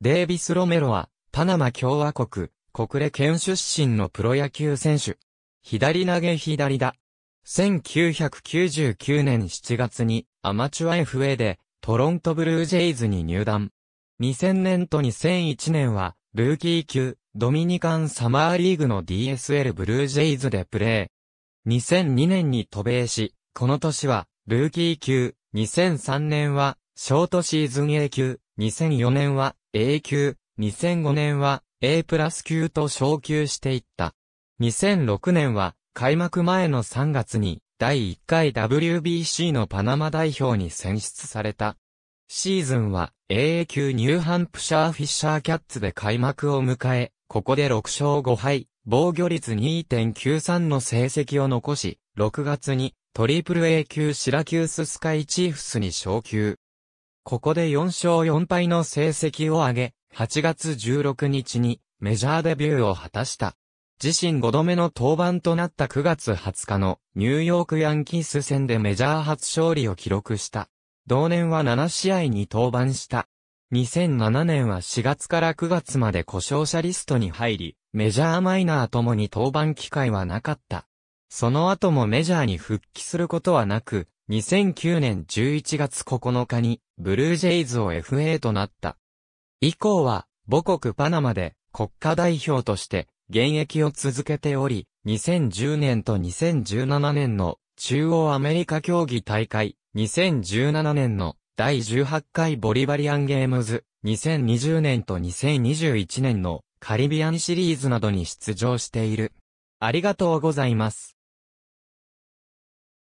デイビス・ロメロは、パナマ共和国、国連県出身のプロ野球選手。左投げ左だ。1999年7月にアマチュア FA でトロントブルージェイズに入団。2000年と2001年はルーキー級ドミニカンサマーリーグの DSL ブルージェイズでプレー。2002年に渡米し、この年はルーキー級、2003年はショートシーズン A 級、2004年は A 級、2005年は A プラス級と昇級していった。2006年は開幕前の3月に第1回 WBC のパナマ代表に選出された。シーズンは AA 級ニューハンプシャーフィッシャーキャッツで開幕を迎え、ここで6勝5敗、防御率2.93の成績を残し、6月にトリプル A 級シラキューススカイチーフスに昇級。ここで4勝4敗の成績を挙げ、8月16日にメジャーデビューを果たした。自身5度目の登板となった9月20日のニューヨークヤンキース戦でメジャー初勝利を記録した。同年は7試合に登板した。2007年は4月から9月まで故障者リストに入り、メジャーマイナーともに登板機会はなかった。その後もメジャーに復帰することはなく、2009年11月9日に、ブルージェイズを FA となった。以降は、母国パナマで国家代表として現役を続けており、2010年と2017年の中央アメリカ競技大会、2017年の第18回ボリバリアンゲームズ、2020年と2021年のカリビアンシリーズなどに出場している。ありがとうございます。